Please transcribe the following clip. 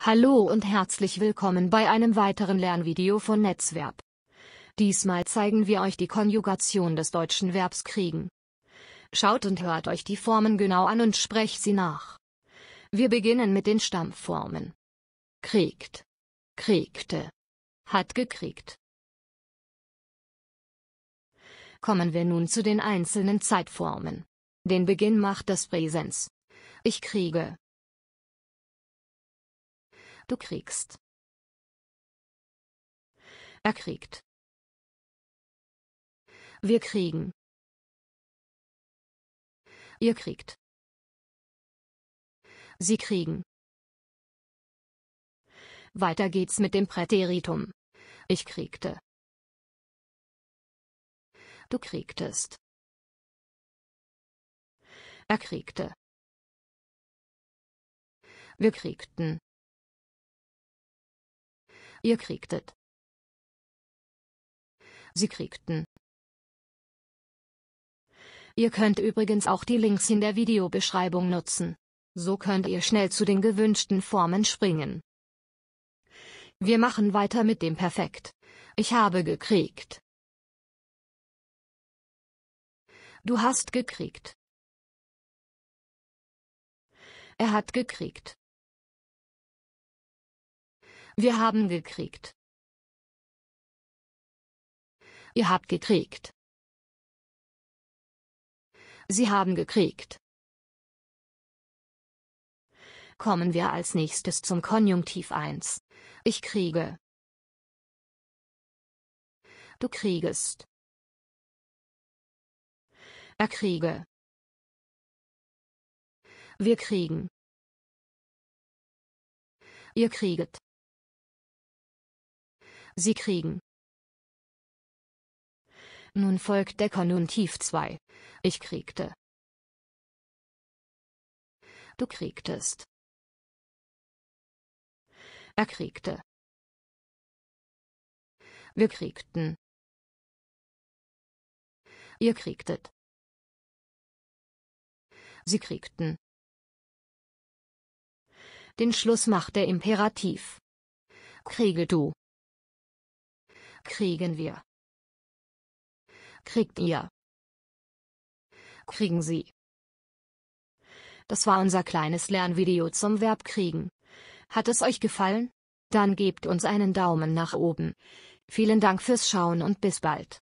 Hallo und herzlich willkommen bei einem weiteren Lernvideo von Netzverb. Diesmal zeigen wir euch die Konjugation des deutschen Verbs kriegen. Schaut und hört euch die Formen genau an und sprecht sie nach. Wir beginnen mit den Stammformen. Kriegt. Kriegte. Hat gekriegt. Kommen wir nun zu den einzelnen Zeitformen. Den Beginn macht das Präsens. Ich kriege. Du kriegst. Er kriegt. Wir kriegen. Ihr kriegt. Sie kriegen. Weiter geht's mit dem Präteritum. Ich kriegte. Du kriegtest. Er kriegte. Wir kriegten. Ihr kriegtet. Sie kriegten. Ihr könnt übrigens auch die Links in der Videobeschreibung nutzen. So könnt ihr schnell zu den gewünschten Formen springen. Wir machen weiter mit dem Perfekt. Ich habe gekriegt. Du hast gekriegt. Er hat gekriegt. Wir haben gekriegt. Ihr habt gekriegt. Sie haben gekriegt. Kommen wir als nächstes zum Konjunktiv 1. Ich kriege. Du kriegest. Er kriege. Wir kriegen. Ihr krieget. Sie kriegen. Nun folgt der Konjunktiv 2. Ich kriegte. Du kriegtest. Er kriegte. Wir kriegten. Ihr kriegtet. Sie kriegten. Den Schluss macht der Imperativ. Kriegel du. Kriegen wir. Kriegt ihr. Kriegen Sie. Das war unser kleines Lernvideo zum Verb kriegen. Hat es euch gefallen? Dann gebt uns einen Daumen nach oben. Vielen Dank fürs Schauen und bis bald.